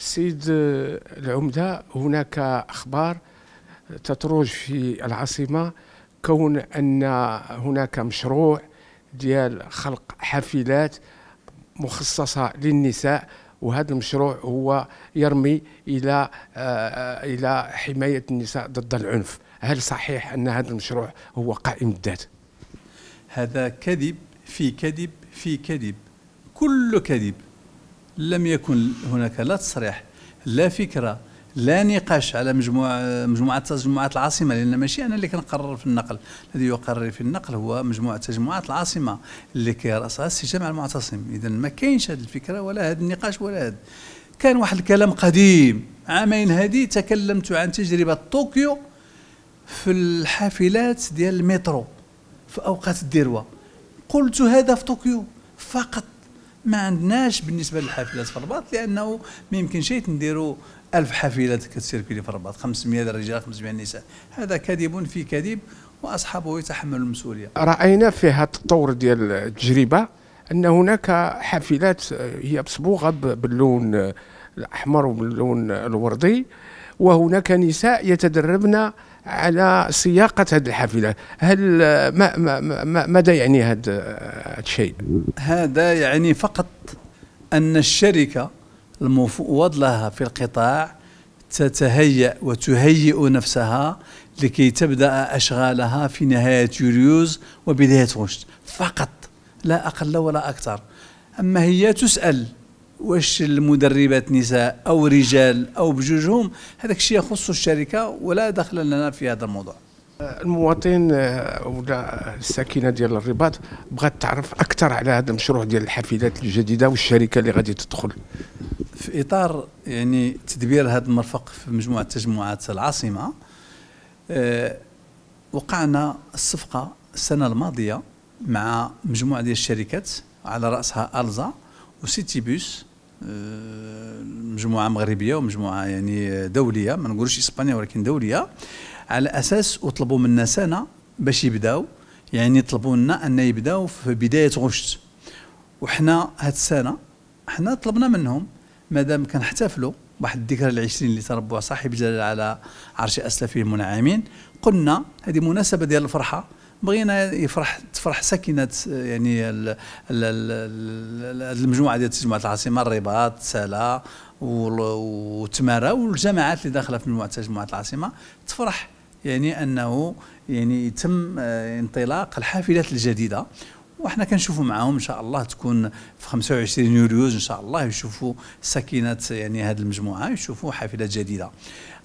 سيد العمدة هناك أخبار تتروج في العاصمة كون أن هناك مشروع ديال خلق حافلات مخصصة للنساء وهذا المشروع هو يرمي إلى آه، إلى حماية النساء ضد العنف هل صحيح أن هذا المشروع هو قائم الذات؟ هذا كذب في كذب في كذب كل كذب لم يكن هناك لا تصريح لا فكره لا نقاش على مجموعة مجموعة تجمعات العاصمة لأن ماشي أنا اللي كنقرر في النقل الذي يقرر في النقل هو مجموعة تجمعات العاصمة اللي كيرأسها السي جامع المعتصم إذا ما كاينش هذه الفكرة ولا هذا النقاش ولا هذا كان واحد الكلام قديم عامين هذه تكلمت عن تجربة طوكيو في الحافلات ديال المترو في أوقات الدروة قلت هذا في طوكيو فقط ما عندناش بالنسبه للحافلات في الرباط لانه ما يمكنش نديروا ألف حافله كتسيركلي في الرباط 500 رجال 500 نساء هذا كذب في كذب واصحابه يتحملوا المسؤوليه راينا في هذا الطور ديال التجربه ان هناك حافلات هي مصبوغه باللون الاحمر وباللون الوردي وهناك نساء يتدربن على سياقة هذه الحافلة هل آه، ما ما ما ماذا يعني هذا الشيء هذا يعني فقط أن الشركة المفوض لها في القطاع تتهيأ وتهيئ نفسها لكي تبدأ أشغالها في نهاية يوليوز وبداية غشت فقط لا أقل ولا أكثر أما هي تسأل واش المدربات نساء او رجال او بجوجهم هذاك الشيء يخص الشركه ولا دخل لنا في هذا الموضوع المواطن آه، ولا الساكنه ديال الرباط بغات تعرف اكثر على هذا المشروع ديال الحافلات الجديده والشركه اللي غادي تدخل في اطار يعني تدبير هذا المرفق في مجموعه تجمعات العاصمه آه، وقعنا الصفقه السنه الماضيه مع مجموعه ديال الشركات على راسها الزا وسيتي بوس آه، مجموعه مغربيه ومجموعه يعني دوليه ما نقولوش اسبانيه ولكن دوليه على اساس وطلبوا منا سنه باش يبداو يعني طلبوا لنا ان يبداو في بدايه غشت وحنا هاد السنه حنا طلبنا منهم مادام كنحتفلوا واحد الذكرى ال20 اللي تربوها صاحب جلال على عرش اسلافه المنعمين قلنا هذه مناسبه ديال الفرحه بغينا يفرح تفرح ساكنه يعني المجموعه ديال مجموعه العاصمه الرباط سلا وتمارا والجماعات اللي داخله في مجموعه مجموعه العاصمه تفرح يعني انه يعني يتم آه، انطلاق الحافلات الجديده وحنا كنشوفوا معاهم ان شاء الله تكون في 25 يوليوز ان شاء الله يشوفوا سكنات يعني هذه المجموعه يشوفوا حافلات جديده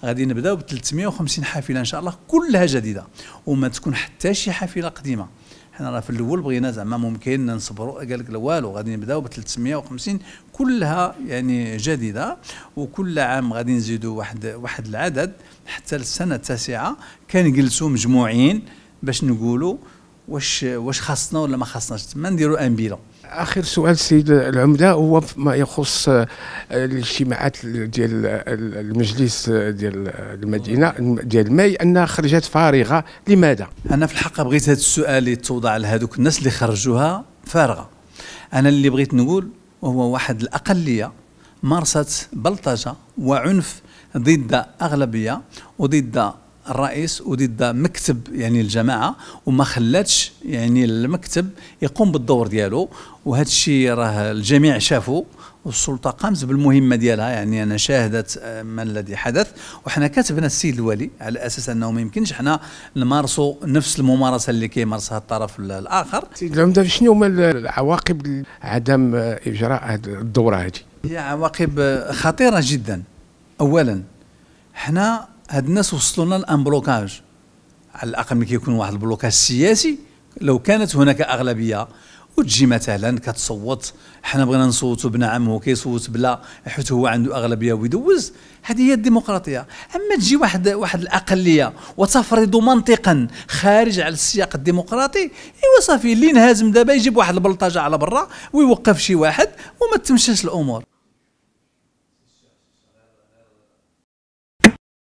غادي نبداو ب 350 حافله ان شاء الله كلها جديده وما تكون حتى شي حافله قديمه حنا راه في الاول بغينا زعما ممكن نصبروا قال لك والو غادي نبداو ب 350 كلها يعني جديده وكل عام غادي نزيدوا واحد واحد العدد حتى السنه التاسعه كنجلسوا مجموعين باش نقولوا واش واش خاصنا ولا ما خاصناش تما نديروا ان بيلون اخر سؤال سيد العمده هو ما يخص آه، الاجتماعات ديال المجلس آه، ديال المدينه ديال ماي انها خرجت فارغه لماذا انا في الحقيقه بغيت هذا السؤال يتوضع لهذوك الناس اللي خرجوها فارغه انا اللي بغيت نقول وهو واحد الاقليه مارست بلطجه وعنف ضد اغلبيه وضد الرئيس وضد مكتب يعني الجماعه وما خلاتش يعني المكتب يقوم بالدور ديالو وهذا الشيء راه الجميع شافوا والسلطه قامت بالمهمه ديالها يعني انا شاهدت آه، ما الذي حدث وحنا كتبنا السيد الولي على اساس انه ما يمكنش حنا نمارسوا نفس الممارسه اللي كيمارسها الطرف الاخر سيد العمده شنو هما العواقب عدم اجراء الدوره هذه هي عواقب خطيره جدا اولا حنا هاد الناس وصلوا لنا لان بلوكاج على الاقل ملي كيكون واحد البلوكاج سياسي لو كانت هناك اغلبيه وتجي مثلا كتصوت حنا بغينا نصوتوا بنعم هو كيصوت بلا حيت هو عنده اغلبيه ويدوز هذه هي الديمقراطيه اما تجي واحد واحد الاقليه وتفرض منطقا خارج على السياق الديمقراطي ايوا صافي اللي انهزم دابا يجيب واحد البلطجه على برا ويوقف شي واحد وما تمشيش الامور